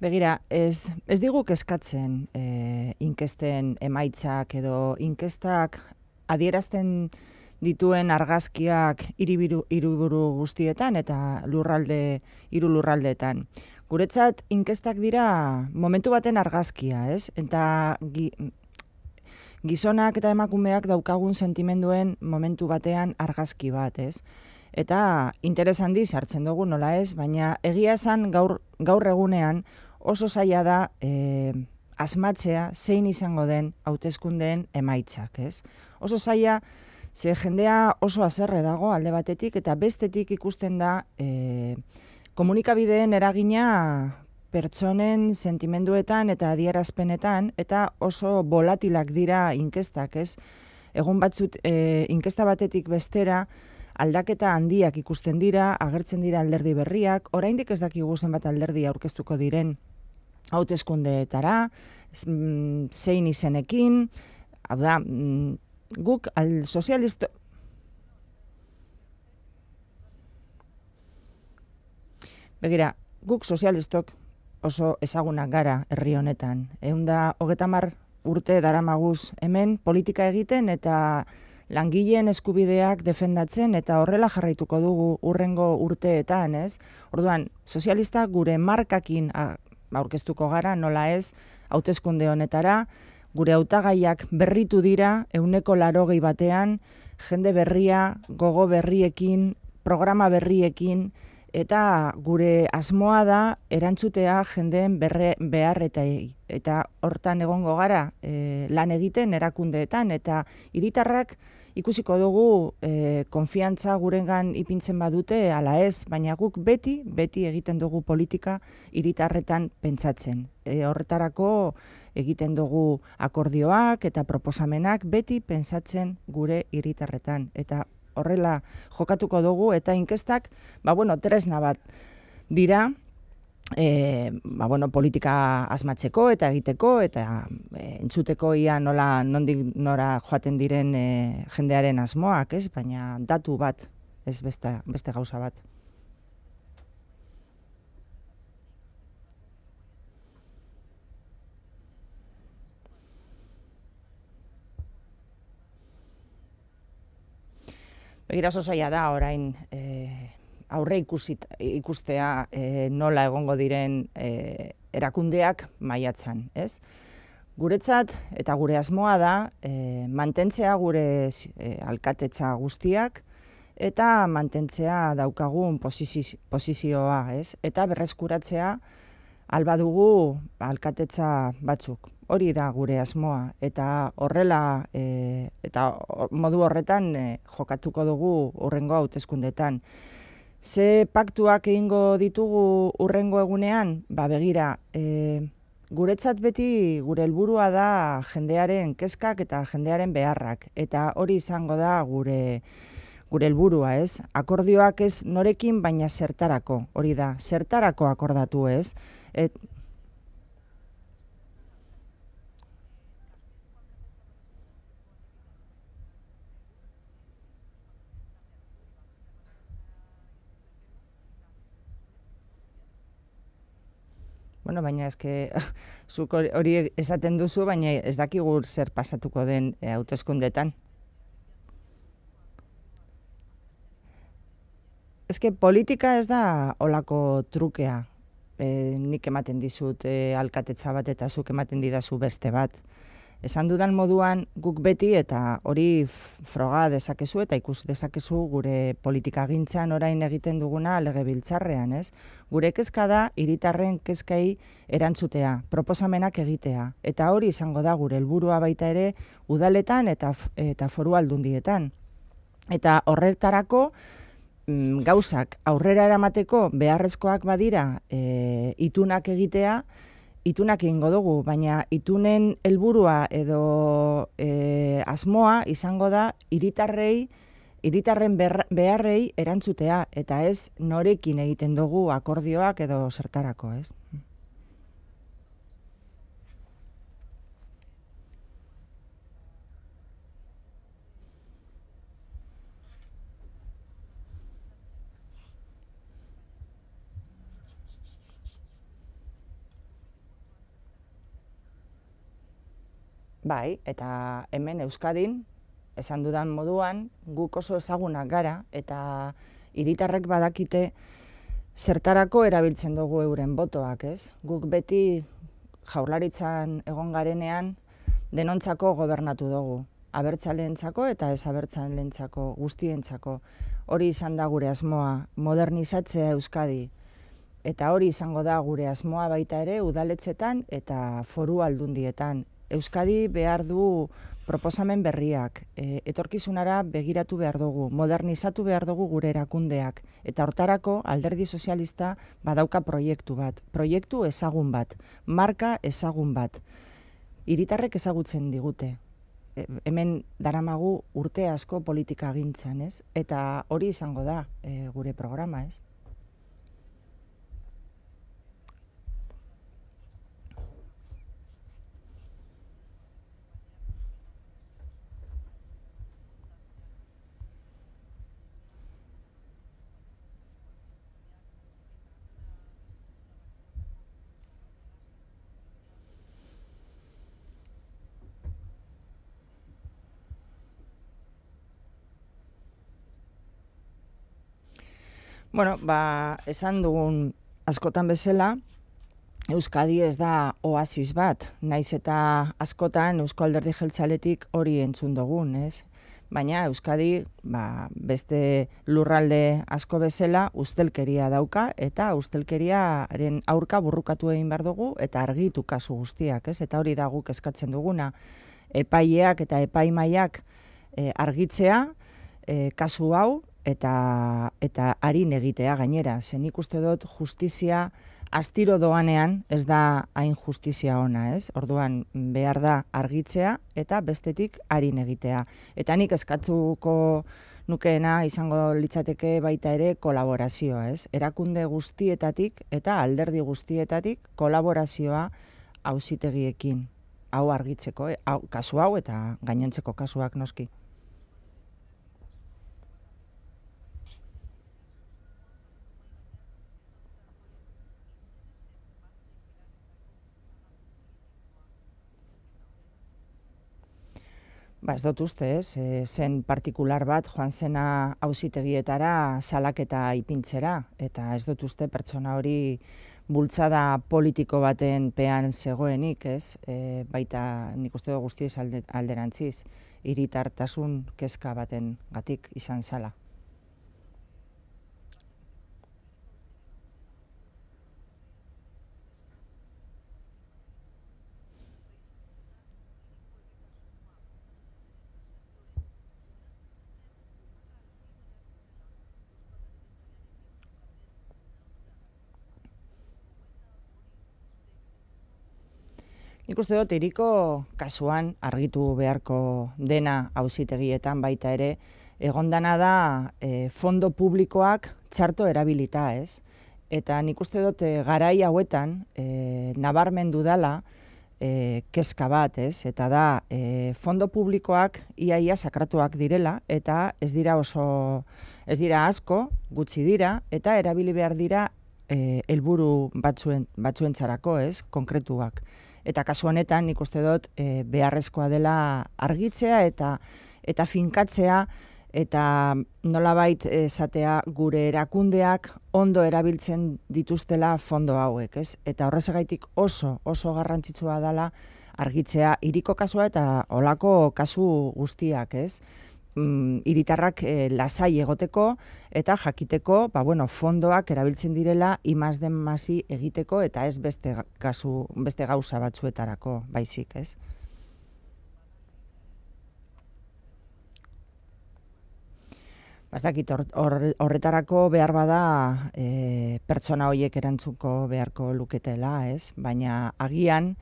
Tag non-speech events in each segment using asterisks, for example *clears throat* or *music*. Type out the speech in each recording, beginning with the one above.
Begira, ez, ez digu kezkatzen e, inkesten emaitzak edo inkestak adierazten dituen argazkiak iribiru, iruburu guztietan eta lurralde, hiru lurraldeetan. Guretzat, inkestak dira momentu baten argazkia, ez? Eta gizonak eta emakumeak daukagun sentimenduen momentu batean argazki bat, ez? Eta interesan handiz hartzen dugu nola ez, baina egia esan gaur, gaur egunean oso zaila da e, asmatzea zein izango den hautezkundeen emaitzak, ez? Oso zaila, ze jendea oso azerre dago alde batetik, eta bestetik ikusten da eh, komunikabideen eragina pertsonen sentimenduetan eta adierazpenetan, eta oso bolatilak dira inkestak, ez? Egun batzut, e, inkesta batetik bestera, aldaketa handiak ikusten dira, agertzen dira alderdi berriak, oraindik ez dakigu zenbat alderdi aurkeztuko diren hautezkundeetara, mm, zein izenekin, hau da, mm, guk al sozialisto... Begira, guk sozialistok oso ezagunak gara herri honetan. Egun da, hogetamar urte dara hemen politika egiten eta langileen eskubideak defendatzen eta horrela jarraituko dugu urrengo urteetan, ez? Orduan, sozialista gure markakin aurkeztuko gara, nola ez, hautezkunde honetara, gure hautagaiak berritu dira, euneko laro batean, jende berria, gogo berriekin, programa berriekin, eta gure asmoa da erantzutea jendeen berre behar eta Eta hortan egongo gara eh, lan egiten erakundeetan eta hiritarrak ikusiko dugu eh, konfiantza gurengan ipintzen badute ala ez, baina guk beti beti egiten dugu politika hiritarretan pentsatzen. E, horretarako egiten dugu akordioak eta proposamenak beti pentsatzen gure hiritarretan eta horrela jokatuko dugu eta inkestak, ba bueno, tresna bat dira e, ba, bueno, politika asmatzeko eta egiteko eta e, entzuteko ia nola nondik nora joaten diren e, jendearen asmoak, ez? Baina datu bat ez beste beste gauza bat. Begira oso zaila da orain e, aurre ikusit, ikustea e, nola egongo diren e, erakundeak maiatzan, ez? Guretzat eta gure asmoa da e, mantentzea gure e, alkatetza guztiak eta mantentzea daukagun posizi, posizioa, ez? Eta berreskuratzea alba dugu alkatetza batzuk hori da gure asmoa eta horrela e, eta modu horretan e, jokatuko dugu horrengo hauteskundetan. Ze paktuak egingo ditugu urrengo egunean, ba begira, e, guretzat beti gure helburua da jendearen kezkak eta jendearen beharrak eta hori izango da gure gure helburua, ez? Akordioak ez norekin baina zertarako. Hori da, zertarako akordatu, ez? Et, Bueno, baina eske *laughs* zuk hori esaten duzu, baina ez dakigu zer pasatuko den e, eh, hauteskundetan. Eske politika ez da olako trukea. E, nik ematen dizut e, alkatetza bat eta zuk ematen didazu beste bat. Esan dudan moduan guk beti eta hori froga dezakezu eta ikus dezakezu gure politika gintzean orain egiten duguna lege biltzarrean, ez? Gure kezka da hiritarren kezkei erantzutea, proposamenak egitea eta hori izango da gure helburua baita ere udaletan eta eta foru aldundietan. Eta horretarako mm, gauzak aurrera eramateko beharrezkoak badira, eh, itunak egitea, itunak ingo dugu, baina itunen helburua edo e, asmoa izango da iritarrei, iritarren beharrei erantzutea, eta ez norekin egiten dugu akordioak edo zertarako, ez? Bai, eta hemen Euskadin, esan dudan moduan, guk oso ezagunak gara, eta hiritarrek badakite zertarako erabiltzen dugu euren botoak, ez? Guk beti jaurlaritzan egon garenean denontzako gobernatu dugu. Abertzaleentzako eta ez abertzaleentzako guztientzako. Hori izan da gure asmoa, modernizatzea Euskadi. Eta hori izango da gure asmoa baita ere udaletzetan eta foru aldundietan Euskadi behar du proposamen berriak. E, etorkizunara begiratu behar dugu, modernizatu behar dugu gure erakundeak eta hortarako Alderdi Sozialista badauka proiektu bat. Proiektu ezagun bat, marka ezagun bat. Hiritarrek ezagutzen digute. E, hemen daramagu urte asko politika gintzen, ez? Eta hori izango da e, gure programa, ez? Bueno, ba, esan dugun askotan bezala, Euskadi ez da oasis bat, naiz eta askotan Eusko Alderdi Jeltzaletik hori entzun dugun, ez? Baina Euskadi, ba, beste lurralde asko bezala ustelkeria dauka eta ustelkeriaren aurka burrukatu egin behar dugu eta argitu kasu guztiak, ez? Eta hori da guk eskatzen duguna epaileak eta epaimaiak eh, argitzea, eh, kasu hau eta eta harin egitea gainera zen ikuste dut justizia astiro doanean ez da hain justizia ona, ez? Orduan behar da argitzea eta bestetik harin egitea. Eta nik eskatzuko nukeena izango litzateke baita ere kolaborazioa, ez? Erakunde guztietatik eta alderdi guztietatik kolaborazioa auzitegiekin hau argitzeko, eh, hau kasu hau eta gainontzeko kasuak noski. ba, ez dut uste, e, zen partikular bat joan zena hausitegietara salak eta ipintzera, eta ez dut uste pertsona hori bultzada politiko baten pean zegoenik, ez, e, baita nik uste dugu guztiz alderantziz, iritartasun kezka baten gatik izan zala. Nik uste dut, iriko kasuan argitu beharko dena auzitegietan baita ere, egondana da e, fondo publikoak txarto erabilita ez. Eta nik uste dut, e, garai hauetan, e, nabarmen dudala, e, keska bat ez, eta da, e, fondo publikoak iaia sakratuak direla, eta ez dira oso, ez dira asko, gutxi dira, eta erabili behar dira e, helburu e, batzuen, batzuen ez, konkretuak eta kasu honetan nik uste dut e, beharrezkoa dela argitzea eta eta finkatzea eta nolabait esatea gure erakundeak ondo erabiltzen dituztela fondo hauek, ez? Eta horrezagaitik oso oso garrantzitsua dela argitzea hiriko kasua eta olako kasu guztiak, ez? Mm, iritarrak eh, lasai egoteko eta jakiteko, ba, bueno, fondoak erabiltzen direla imaz den masi egiteko eta ez beste, kasu, beste gauza batzuetarako baizik, ez? Bazakit, horretarako behar bada e, pertsona horiek erantzuko beharko luketela, ez? Baina agian,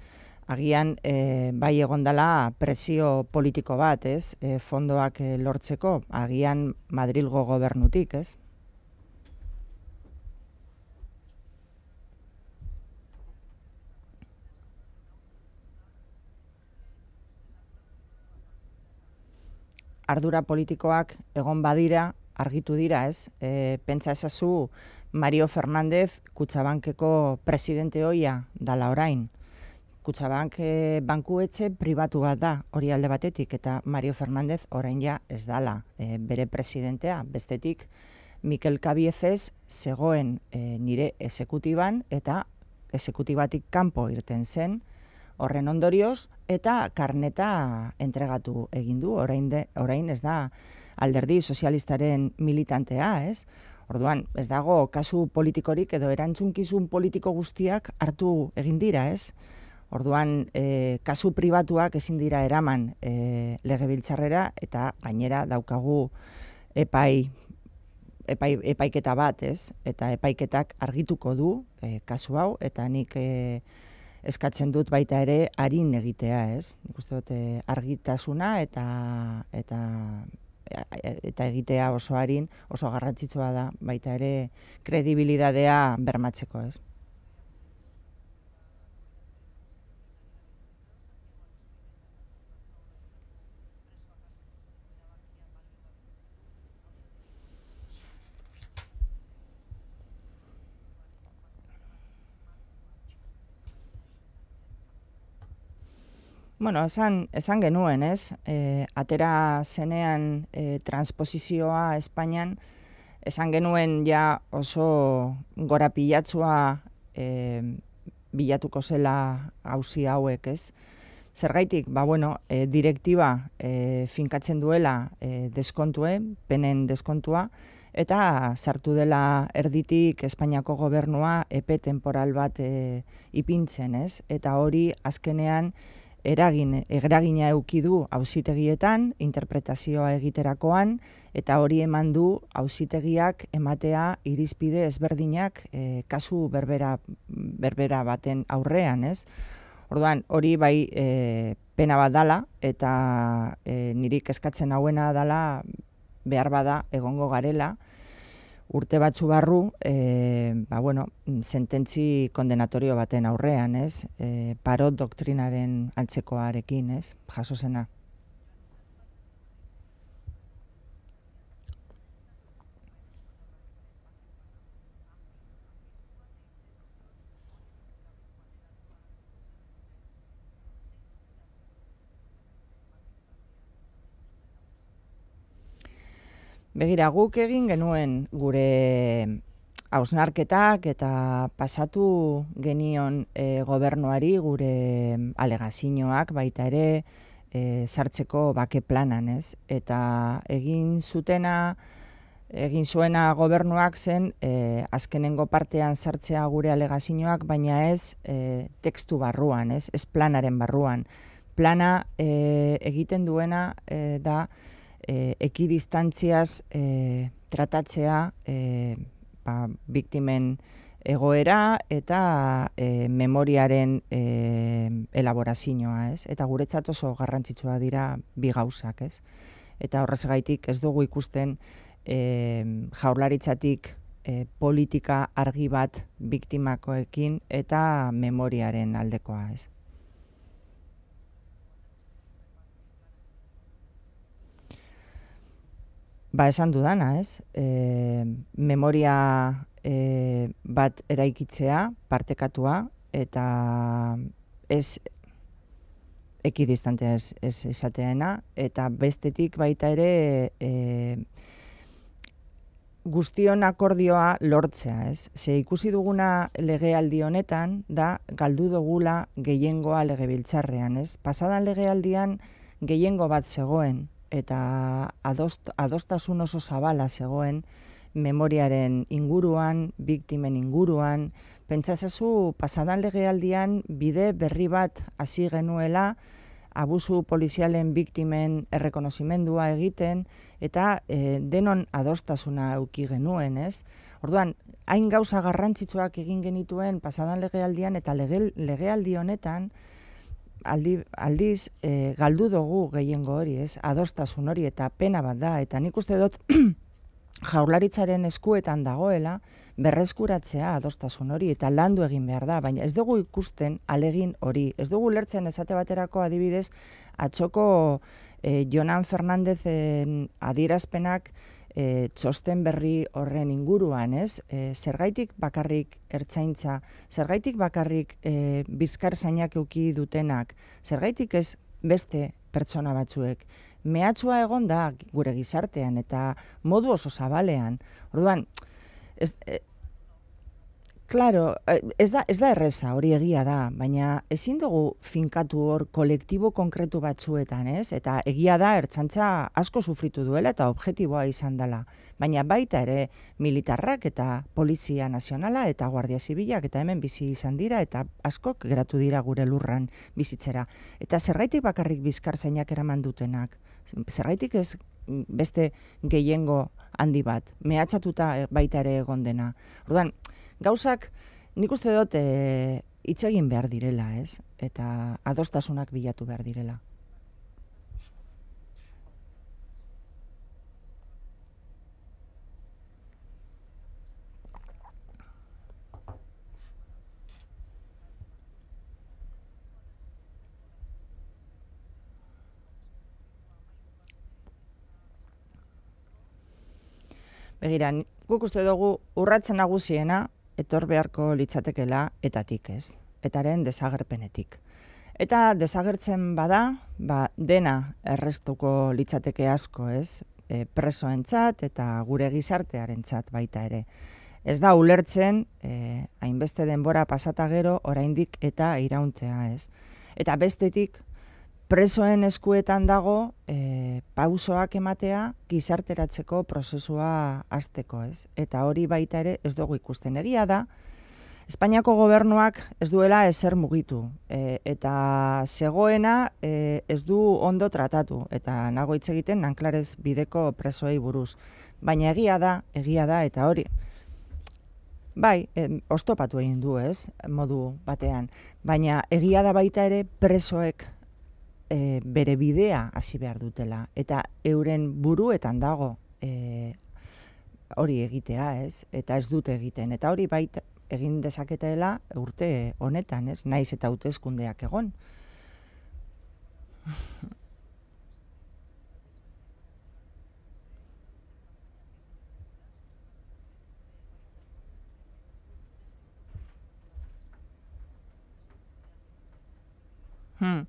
agian eh, bai egon dela presio politiko bat, ez? E, fondoak eh, lortzeko agian Madrilgo gobernutik, ez? Ardura politikoak egon badira, argitu dira, ez? E, pentsa ezazu Mario Fernandez Kutsabankeko presidente hoia dala orain. Kutsabank e, eh, bankuetxe pribatu bat da hori alde batetik eta Mario Fernandez orain ja ez dala eh, bere presidentea. Bestetik, Mikel Kabiezez zegoen eh, nire esekutiban eta esekutibatik kanpo irten zen horren ondorioz eta karneta entregatu egin du orain, de, orain ez da alderdi sozialistaren militantea, ez? Orduan, ez dago kasu politikorik edo erantzunkizun politiko guztiak hartu egin dira, ez? Orduan, e, kasu pribatuak ezin dira eraman e, legebiltzarrera eta gainera daukagu epai, epai epaiketa bat, ez? Eta epaiketak argituko du e, kasu hau eta nik e, eskatzen dut baita ere arin egitea, ez? Nik uste dut argitasuna eta eta eta egitea oso harin oso garrantzitsua da baita ere kredibilidadea bermatzeko, ez? Bueno, esan, esan genuen, ez? E, atera zenean e, transposizioa Espainian, esan genuen ja oso gora pilatzua e, bilatuko zela hauzi hauek, ez? Zergaitik, ba, bueno, e, direktiba e, finkatzen duela e, deskontue, penen deskontua, eta sartu dela erditik Espainiako gobernua epe temporal bat e, ipintzen, ez? Eta hori, azkenean, eragin, eragina eukidu du hausitegietan, interpretazioa egiterakoan, eta hori eman du hausitegiak ematea irizpide ezberdinak eh, kasu berbera, berbera baten aurrean, ez? Orduan, hori bai eh, pena bat dala, eta e, eh, nirik eskatzen hauena dala behar bada egongo garela, urte batzu barru, e, ba, bueno, sententzi kondenatorio baten aurrean, ez? E, parot doktrinaren antzekoarekin, ez? Jaso Begira, guk egin genuen gure hausnarketak eta pasatu genion e, gobernuari gure mm, alegazinoak baita ere e, sartzeko bake planan, ez? Eta egin zutena, egin zuena gobernuak zen eh, azkenengo partean sartzea gure alegazinoak, baina ez e, tekstu barruan, ez? Ez planaren barruan. Plana egiten duena da, E, ekidistantziaz e, tratatzea e, ba, biktimen egoera eta e, memoriaren elaborazioa, ez? Eta guretzat oso garrantzitsua dira bi gauzak, ez? Eta horrez gaitik ez dugu ikusten e, jaurlaritzatik politika argi bat biktimakoekin eta memoriaren aldekoa, ez? Ba, esan dudana, ez? E, memoria e, bat eraikitzea, partekatua, eta ez ekidistantea ez, ez esateena, eta bestetik baita ere e, guztion akordioa lortzea, ez? Ze ikusi duguna legealdi honetan, da, galdu dugula gehiengoa legebiltzarrean, ez? Pasadan legealdian gehiengo bat zegoen, eta adost, adostasun oso zabala zegoen memoriaren inguruan, biktimen inguruan. Pentsazazu, pasadan legealdian bide berri bat hasi genuela abuzu polizialen biktimen errekonozimendua egiten eta e, denon adostasuna auki genuen, ez? Orduan, hain gauza garrantzitsuak egin genituen pasadan legealdian eta legealdi honetan, aldi, aldiz eh, galdu dugu gehiengo hori, ez? Adostasun hori eta pena bat da eta nik uste dut *clears throat* jaularitzaren eskuetan dagoela berreskuratzea adostasun hori eta landu egin behar da, baina ez dugu ikusten alegin hori. Ez dugu lertzen esate baterako adibidez atxoko eh, Jonan Fernandezen adierazpenak e, txosten berri horren inguruan, ez? E, zergaitik bakarrik ertzaintza, zergaitik bakarrik e, bizkar zainak euki dutenak, zergaitik ez beste pertsona batzuek. Mehatxua egon da gure gizartean eta modu oso zabalean. Orduan, ez, e, Claro, eh, ez da, ez da erreza, hori egia da, baina ezin dugu finkatu hor kolektibo konkretu batzuetan, ez? Eta egia da, ertsantza asko sufritu duela eta objektiboa izan dela. Baina baita ere militarrak eta polizia nazionala eta guardia zibilak eta hemen bizi izan dira eta askok geratu dira gure lurran bizitzera. Eta zerraitik bakarrik bizkar zeinak eraman dutenak, zerraitik ez mm, beste gehiengo handi bat, mehatxatuta eh, baita ere egon dena. Orduan, gauzak nik uste dut e, eh, itxegin behar direla, ez? Eta adostasunak bilatu behar direla. Begiran, guk uste dugu urratzen nagusiena, etor beharko litzatekela etatik ez, etaren desagerpenetik. Eta desagertzen bada, ba, dena errestuko litzateke asko ez, e, presoentzat eta gure gizartearentzat baita ere. Ez da ulertzen, e, hainbeste denbora pasata gero, oraindik eta irauntzea ez. Eta bestetik, presoen eskuetan dago e, pausoak ematea gizarteratzeko prozesua hasteko ez. Eta hori baita ere ez dugu ikusten egia da, Espainiako gobernuak ez duela ezer mugitu e, eta zegoena e, ez du ondo tratatu eta nago hitz egiten nanklarez bideko presoei buruz. Baina egia da, egia da eta hori. Bai, ostopatu egin du ez, modu batean. Baina egia da baita ere presoek e, bere bidea hasi behar dutela. Eta euren buruetan dago e, hori egitea, ez? Eta ez dute egiten. Eta hori bait egin dezaketela urte honetan, ez? Naiz eta hautezkundeak egon. Hmm.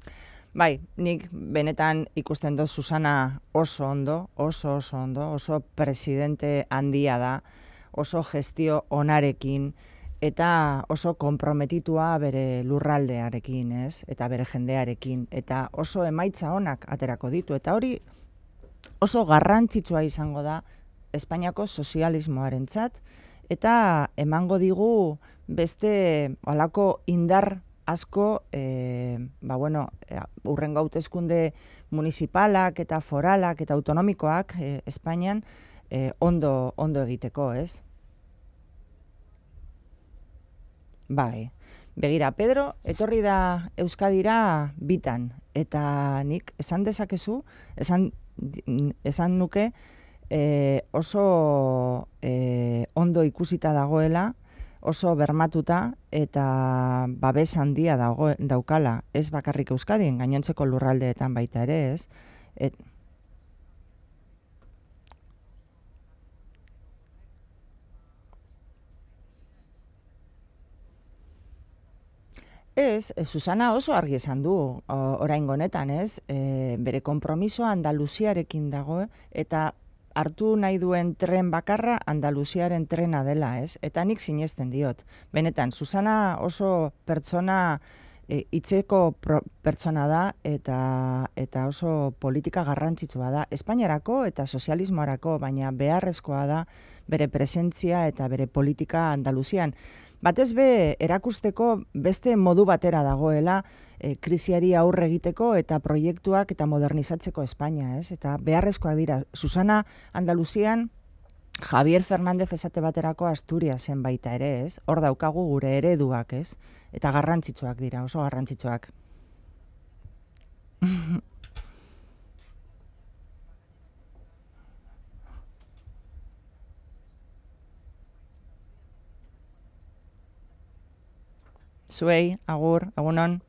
Bai, nik benetan ikusten dut Susana oso ondo, oso oso ondo, oso presidente handia da, oso gestio onarekin eta oso konprometitua bere lurraldearekin, ez? Eta bere jendearekin eta oso emaitza onak aterako ditu eta hori oso garrantzitsua izango da Espainiako sozialismoarentzat eta emango digu beste halako indar asko e, ba bueno eh, urrengo hauteskunde municipalak eta foralak eta autonomikoak e, Espainian e, ondo ondo egiteko, ez? Bai. Begira, Pedro, etorri da Euskadira bitan eta nik esan dezakezu, esan esan nuke e, oso e, ondo ikusita dagoela, oso bermatuta eta babes handia dago, daukala, ez bakarrik euskadin, gainontzeko lurraldeetan baita ere, ez? Et... Ez, eh, Susana oso argi esan du orain gonetan, ez? E, bere kompromisoa Andaluziarekin dago eta hartu nahi duen tren bakarra Andaluziaren trena dela, ez? Eta nik sinesten diot. Benetan, Susana oso pertsona E, hitzeko pertsona da eta eta oso politika garrantzitsua da Espainiarako eta sozialismoarako baina beharrezkoa da bere presentzia eta bere politika Andaluzian batez be erakusteko beste modu batera dagoela e, krisiari aurre egiteko eta proiektuak eta modernizatzeko Espainia, ez? Eta beharrezkoa dira Susana Andaluzian Javier Fernández esate baterako Asturia zen baita ere, ez? Hor daukagu gure ereduak, ez? Eta garrantzitsuak dira, oso garrantzitsuak. *laughs* Zuei, agur, agunon.